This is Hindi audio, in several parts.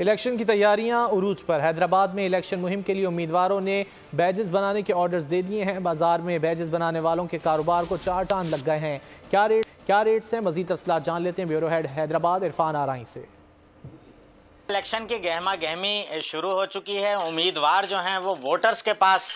इलेक्शन की तैयारियां उरूज पर हैदराबाद में इलेक्शन मुहिम के लिए उम्मीदवारों ने बैजेस बनाने के ऑर्डर्स दे दिए हैं बाजार में बैजेस बनाने वालों के कारोबार को चार टान लग गए हैं क्या रेट क्या रेट्स हैं मजीद तफसला जान लेते हैं ब्यूरो हेड हैदराबाद इरफान आरई से इलेक्शन की गहमा गहमी शुरू हो चुकी है उम्मीदवार जो हैं वो वोटर्स के पास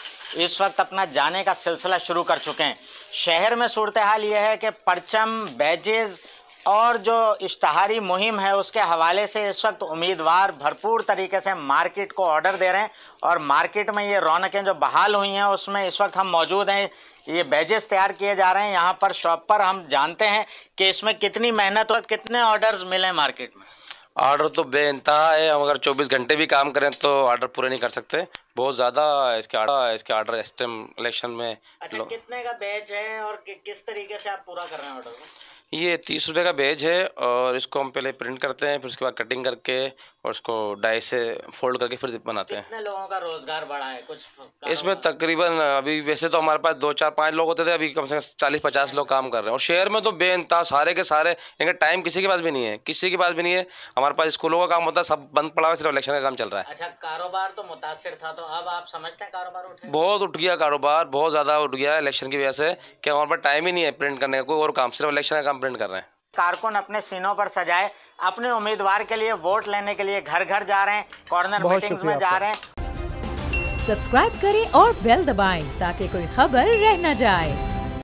इस वक्त अपना जाने का सिलसिला शुरू कर चुके हैं शहर में सूरत हाल यह है कि परचम बैजेज़ और जो इश्तहारी मुहिम है उसके हवाले से इस वक्त उम्मीदवार भरपूर तरीके से मार्केट को ऑर्डर दे रहे हैं और मार्केट में ये रौनकें जो बहाल हुई हैं उसमें इस वक्त हम मौजूद हैं ये बैजेस तैयार किए जा रहे हैं यहाँ पर शॉप पर हम जानते हैं कि इसमें कितनी मेहनत और कितने ऑर्डर्स मिले मार्केट में ऑर्डर तो बेानतहा है हम अगर 24 घंटे भी काम करें तो ऑर्डर पूरे नहीं कर सकते बहुत ज़्यादा इसके आड़ा इसके आर्डर इस टाइम इलेक्शन में अच्छा कितने का बैच है और कि, किस तरीके से आप पूरा कर रहे हैं ऑर्डर ये तीस रुपये का बेज है और इसको हम पहले प्रिंट करते हैं फिर उसके बाद कटिंग करके और उसको डाई से फोल्ड करके फिर बनाते हैं कितने लोगों का रोजगार बढ़ा है कुछ इसमें तकरीबन अभी वैसे तो हमारे पास दो चार पाँच लोग होते थे अभी कम से कम चालीस पचास लोग काम कर रहे हैं और शहर में तो बेनता सारे के सारे लेकिन टाइम किसी के पास भी नहीं है किसी के पास भी नहीं है हमारे पास स्कूलों का काम होता है सब बंद पड़ा हुआ सिर्फ इलेक्शन का काम चल रहा है अच्छा कारोबार तो मुतासर था तो अब आप समझते हैं कारोबार उठे बहुत उठ गया कारोबार बहुत ज़्यादा उठ गया इलेक्शन की वजह से क्या हमारे पास टाइम ही नहीं है प्रिंट करने का कोई और काम सिर्फ इलेक्शन का काम प्रिंट कर रहे हैं कारकुन अपने सीनों पर सजाए अपने उम्मीदवार के लिए वोट लेने के लिए घर घर जा रहे हैं कॉर्नर मीटिंग्स में जा रहे हैं सब्सक्राइब करें और बेल दबाएं ताकि कोई खबर रह न जाए